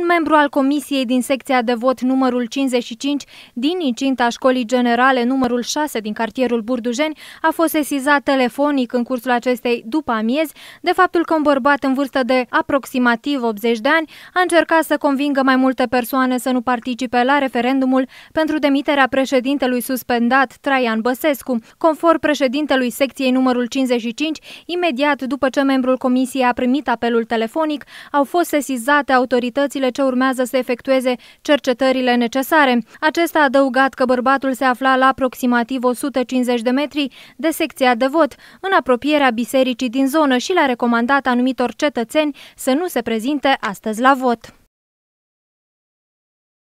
un membru al comisiei din secția de vot numărul 55 din incinta școlii generale numărul 6 din cartierul Burdujeni a fost sesizat telefonic în cursul acestei după amiezi de faptul că un bărbat în vârstă de aproximativ 80 de ani a încercat să convingă mai multe persoane să nu participe la referendumul pentru demiterea președintelui suspendat Traian Băsescu. Conform președintelui secției numărul 55, imediat după ce membrul comisiei a primit apelul telefonic, au fost sesizate autoritățile zilele ce urmează să efectueze cercetările necesare. Acesta a adăugat că bărbatul se afla la aproximativ 150 de metri de secția de vot, în apropierea bisericii din zonă și l-a recomandat anumitor cetățeni să nu se prezinte astăzi la vot.